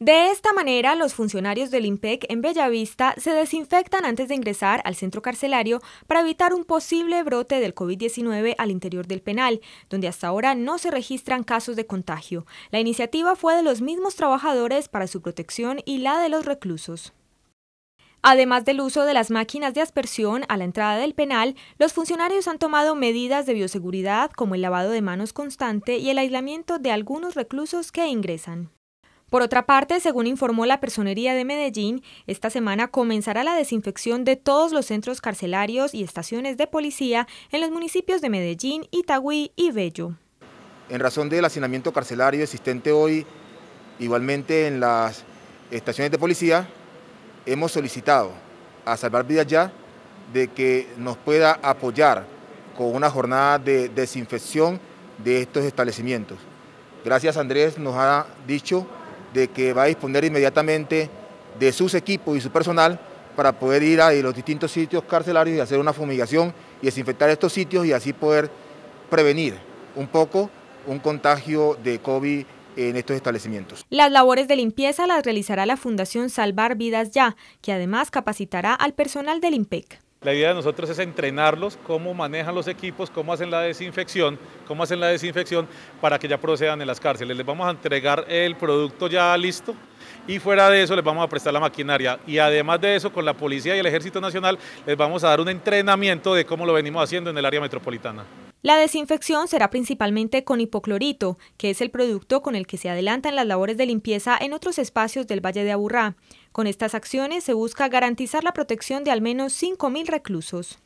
De esta manera, los funcionarios del IMPEC en Bellavista se desinfectan antes de ingresar al centro carcelario para evitar un posible brote del COVID-19 al interior del penal, donde hasta ahora no se registran casos de contagio. La iniciativa fue de los mismos trabajadores para su protección y la de los reclusos. Además del uso de las máquinas de aspersión a la entrada del penal, los funcionarios han tomado medidas de bioseguridad como el lavado de manos constante y el aislamiento de algunos reclusos que ingresan. Por otra parte, según informó la Personería de Medellín, esta semana comenzará la desinfección de todos los centros carcelarios y estaciones de policía en los municipios de Medellín, Itagüí y Bello. En razón del hacinamiento carcelario existente hoy, igualmente en las estaciones de policía, hemos solicitado a Salvar Vidas Ya de que nos pueda apoyar con una jornada de desinfección de estos establecimientos. Gracias Andrés, nos ha dicho de que va a disponer inmediatamente de sus equipos y su personal para poder ir a los distintos sitios carcelarios y hacer una fumigación y desinfectar estos sitios y así poder prevenir un poco un contagio de COVID en estos establecimientos. Las labores de limpieza las realizará la Fundación Salvar Vidas Ya, que además capacitará al personal del IMPEC. La idea de nosotros es entrenarlos cómo manejan los equipos, cómo hacen la desinfección, cómo hacen la desinfección para que ya procedan en las cárceles. Les vamos a entregar el producto ya listo y fuera de eso les vamos a prestar la maquinaria. Y además de eso, con la Policía y el Ejército Nacional les vamos a dar un entrenamiento de cómo lo venimos haciendo en el área metropolitana. La desinfección será principalmente con hipoclorito, que es el producto con el que se adelantan las labores de limpieza en otros espacios del Valle de Aburrá. Con estas acciones se busca garantizar la protección de al menos 5.000 reclusos.